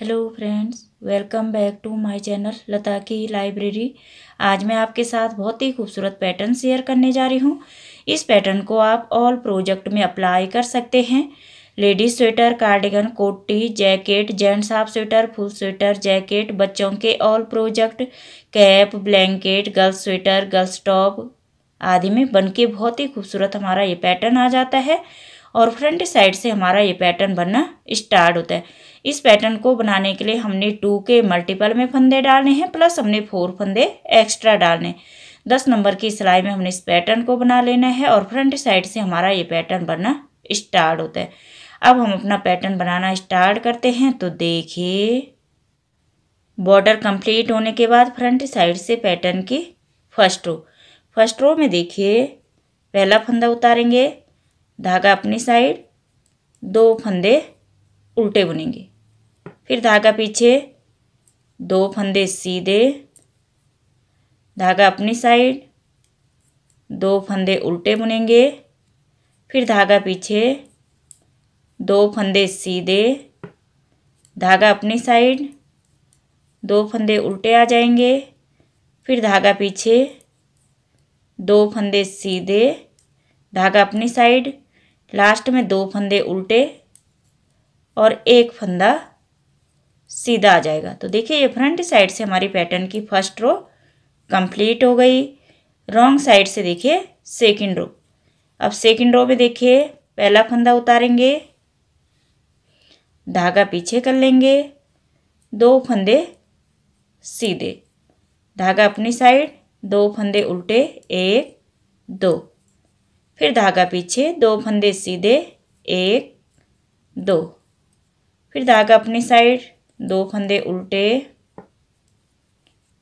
hello friends welcome back to my channel Lata की library आज मैं आपके साथ बहुत ही खूबसूरत पैटर्न शेयर करने जा रही हूँ इस पैटर्न को आप ऑल प्रोजेक्ट में अप्लाई कर सकते हैं लेडीज स्वेटर कार्डिगन कोटी jacket gents half sweater full sweater jacket बच्चों के all project cap blanket girls sweater girls top आदि में बन के बहुत ही खूबसूरत हमारा ये पैटर्न आ जाता है और फ्रंट साइड से हमारा ये पैटर्न बनना स्टार्ट होता है इस पैटर्न को बनाने के लिए हमने टू के मल्टीपल में फंदे डालने हैं प्लस हमने फोर फंदे एक्स्ट्रा डालने दस नंबर की सिलाई में हमने इस पैटर्न को बना लेना है और फ्रंट साइड से हमारा ये पैटर्न बनना स्टार्ट होता है अब हम अपना पैटर्न बनाना स्टार्ट करते हैं तो देखिए बॉर्डर कंप्लीट होने के बाद फ्रंट साइड से पैटर्न की फर्स्ट रो फर्स्ट रो में देखिए पहला फंदा उतारेंगे धागा अपनी साइड दो फंदे उल्टे बुनेंगे फिर धागा पीछे दो फंदे सीधे धागा अपनी साइड दो फंदे उल्टे बुनेंगे फिर धागा पीछे दो फंदे सीधे धागा अपनी साइड दो फंदे उल्टे आ जाएंगे फिर धागा पीछे दो फंदे सीधे धागा अपनी साइड लास्ट में दो फंदे उल्टे और एक फंदा सीधा आ जाएगा तो देखिए ये फ्रंट साइड से हमारी पैटर्न की फर्स्ट रो कंप्लीट हो गई रॉन्ग साइड से देखिए सेकंड रो अब सेकंड रो में देखिए पहला फंदा उतारेंगे धागा पीछे कर लेंगे दो फंदे सीधे धागा अपनी साइड दो फंदे उल्टे एक दो फिर धागा पीछे दो फंदे सीधे एक दो फिर धागा अपनी साइड दो फंदे उल्टे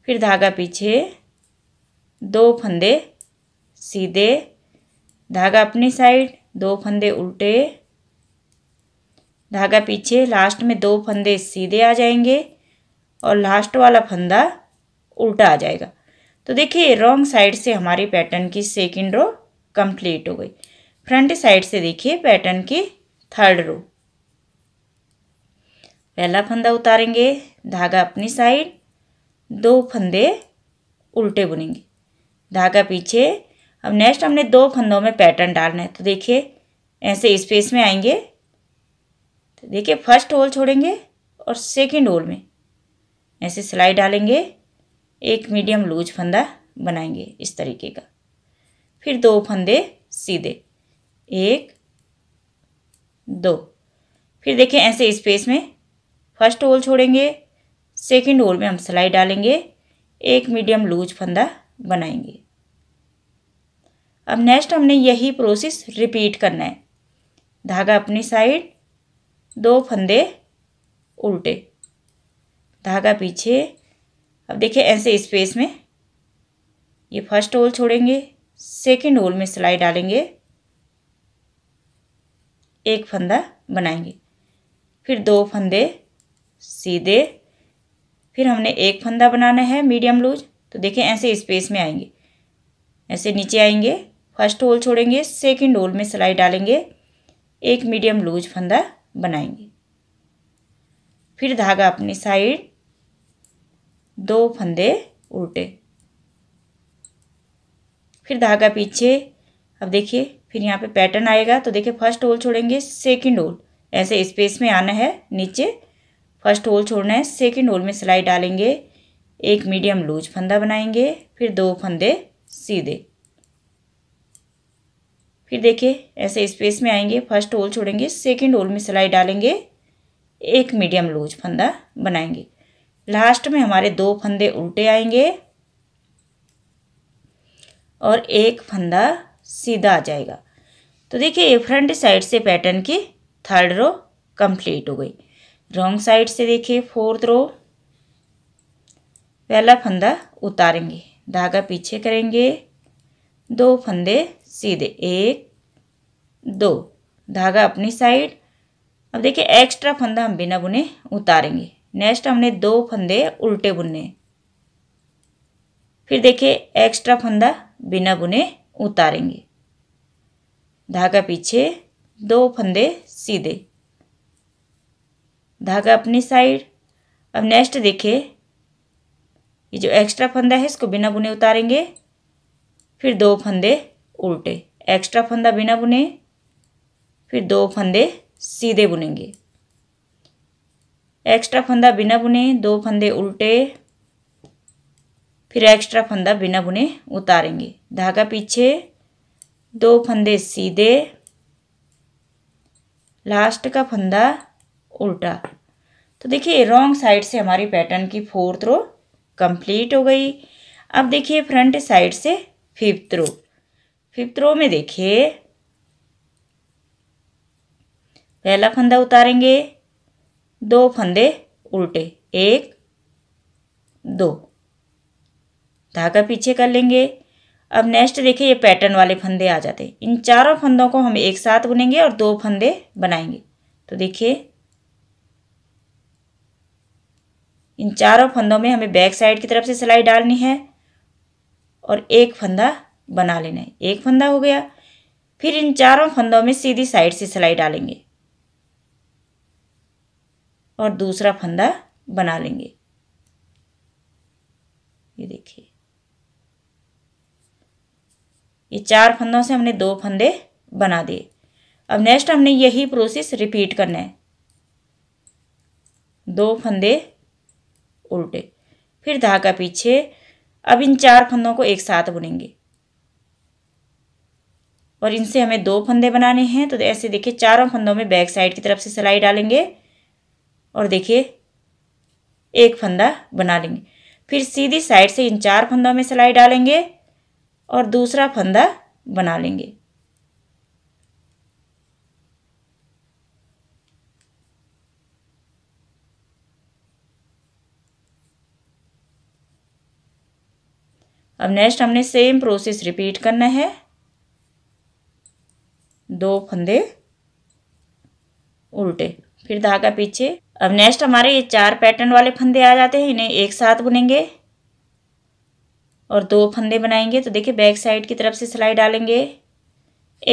फिर धागा पीछे दो फंदे सीधे धागा अपनी साइड दो फंदे उल्टे धागा पीछे लास्ट में दो फंदे सीधे आ जाएंगे और लास्ट वाला फंदा उल्टा आ जाएगा तो देखिए रॉन्ग साइड से हमारी पैटर्न की सेकेंड रो कंप्लीट हो गई फ्रंट साइड से देखिए पैटर्न की थर्ड रो पहला फंदा उतारेंगे धागा अपनी साइड दो फंदे उल्टे बुनेंगे धागा पीछे अब नेक्स्ट हमने दो फंदों में पैटर्न डालना है तो देखिए ऐसे स्पेस में आएंगे तो देखिए फर्स्ट होल छोड़ेंगे और सेकंड होल में ऐसे सिलाई डालेंगे एक मीडियम लूज फंदा बनाएंगे इस तरीके का फिर दो फंदे सीधे एक दो फिर देखिए ऐसे स्पेस में फर्स्ट होल छोड़ेंगे सेकेंड होल में हम सिलाई डालेंगे एक मीडियम लूज फंदा बनाएंगे अब नेक्स्ट हमने यही प्रोसेस रिपीट करना है धागा अपनी साइड दो फंदे उल्टे धागा पीछे अब देखिए ऐसे स्पेस में ये फर्स्ट होल छोड़ेंगे सेकंड होल में सिलाई डालेंगे एक फंदा बनाएंगे फिर दो फंदे सीधे फिर हमने एक फंदा बनाना है मीडियम लूज तो देखें ऐसे स्पेस में आएंगे ऐसे नीचे आएंगे फर्स्ट होल छोड़ेंगे सेकंड होल में सिलाई डालेंगे एक मीडियम लूज फंदा बनाएंगे फिर धागा अपनी साइड दो फंदे उल्टे फिर धागा पीछे अब देखिए फिर यहाँ पे पैटर्न आएगा तो देखिए फर्स्ट होल छोड़ेंगे सेकंड होल ऐसे स्पेस में आना है नीचे फर्स्ट होल छोड़ना है सेकेंड होल में सिलाई डालेंगे एक मीडियम लूज फंदा बनाएंगे फिर दो फंदे सीधे फिर देखिए ऐसे स्पेस में आएंगे फर्स्ट होल छोड़ेंगे सेकेंड होल में सिलाई डालेंगे एक मीडियम लूज फंदा बनाएंगे लास्ट में हमारे दो फंदे उल्टे आएंगे और एक फंदा सीधा आ जाएगा तो देखिए ये फ्रंट साइड से पैटर्न की थर्ड रो कंप्लीट हो गई रॉन्ग साइड से देखिए फोर्थ रो पहला फंदा उतारेंगे धागा पीछे करेंगे दो फंदे सीधे एक दो धागा अपनी साइड अब देखिए एक्स्ट्रा फंदा हम बिना बुने उतारेंगे नेक्स्ट हमने दो फंदे उल्टे बुने फिर देखिए एक्स्ट्रा फंदा बिना बुने उतारेंगे धागा पीछे दो फंदे सीधे धागा अपनी साइड अब नेक्स्ट देखे ये जो एक्स्ट्रा फंदा है इसको बिना बुने उतारेंगे फिर दो फंदे उल्टे एक्स्ट्रा फंदा बिना बुने फिर दो फंदे सीधे बुनेंगे एक्स्ट्रा फंदा बिना बुने दो फंदे उल्टे फिर एक्स्ट्रा फंदा बिना बुने उतारेंगे धागा पीछे दो फंदे सीधे लास्ट का फंदा उल्टा तो देखिए रॉन्ग साइड से हमारी पैटर्न की फोर्थ रो कंप्लीट हो गई अब देखिए फ्रंट साइड से फिफ्थ रो फिफ्थ रो में देखिए पहला फंदा उतारेंगे दो फंदे उल्टे एक दो धागा पीछे कर लेंगे अब नेक्स्ट देखिए ये पैटर्न वाले फंदे आ जाते हैं इन चारों फंदों को हम एक साथ बुनेंगे और दो फंदे बनाएंगे तो देखिए इन चारों फंदों में हमें बैक साइड की तरफ से सिलाई डालनी है और एक फंदा बना लेना है एक फंदा हो गया फिर इन चारों फंदों में सीधी साइड से सिलाई डालेंगे और दूसरा फंदा बना लेंगे ये देखिए ये चार फंदों से हमने दो फंदे बना दिए अब नेक्स्ट हमने यही प्रोसेस रिपीट करना है दो फंदे उल्टे फिर धागा पीछे अब इन चार फंदों को एक साथ बुनेंगे और इनसे हमें दो फंदे बनाने हैं तो ऐसे देखिए चारों फंदों में बैक साइड की तरफ से सिलाई डालेंगे और देखिए एक फंदा बना लेंगे फिर सीधी साइड से इन चार फंदों में सिलाई डालेंगे और दूसरा फंदा बना लेंगे अब नेक्स्ट हमने सेम प्रोसेस रिपीट करना है दो फंदे उल्टे फिर धागा पीछे अब नेक्स्ट हमारे ये चार पैटर्न वाले फंदे आ जाते हैं इन्हें एक साथ बुनेंगे और दो फंदे बनाएंगे तो देखिए बैक साइड की तरफ से सिलाई डालेंगे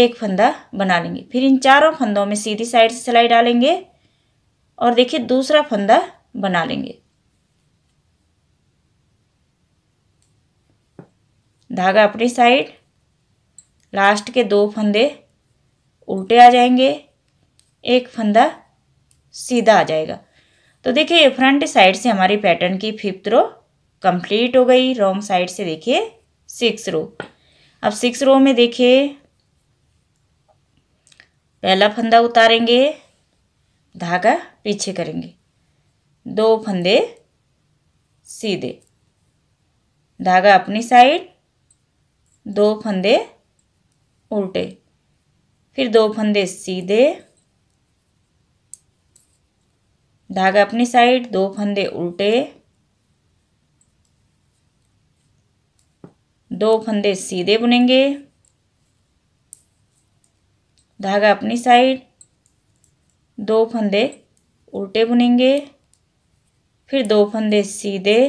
एक फंदा बना लेंगे फिर इन चारों फंदों में सीधी साइड से सिलाई डालेंगे और देखिए दूसरा फंदा बना लेंगे धागा अपनी साइड लास्ट के दो फंदे उल्टे आ जाएंगे एक फंदा सीधा आ जाएगा तो देखिए फ्रंट साइड से हमारी पैटर्न की फिफ्थ रो कंप्लीट हो गई रॉन्ग साइड से देखिए सिक्स रो अब सिक्स रो में देखिए पहला फंदा उतारेंगे धागा पीछे करेंगे दो फंदे सीधे धागा अपनी साइड दो फंदे उल्टे फिर दो फंदे सीधे धागा अपनी साइड दो फंदे उल्टे दो फंदे सीधे बुनेंगे धागा अपनी साइड दो फंदे उल्टे बुनेंगे फिर दो फंदे सीधे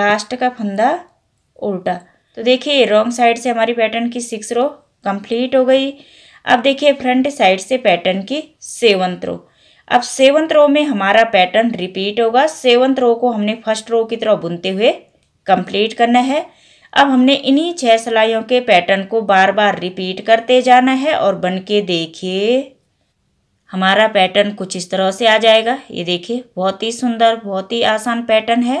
लास्ट का फंदा उल्टा तो देखिए रॉन्ग साइड से हमारी पैटर्न की सिक्स रो कंप्लीट हो गई अब देखिए फ्रंट साइड से पैटर्न की सेवंथ रो अब सेवंथ रो में हमारा पैटर्न रिपीट होगा सेवंथ रो को हमने फर्स्ट रो की तरह बुनते हुए कंप्लीट करना है अब हमने इन्हीं छह सिलाइयों के पैटर्न को बार बार रिपीट करते जाना है और बन के देखिए हमारा पैटर्न कुछ इस तरह से आ जाएगा ये देखिए बहुत ही सुंदर बहुत ही आसान पैटर्न है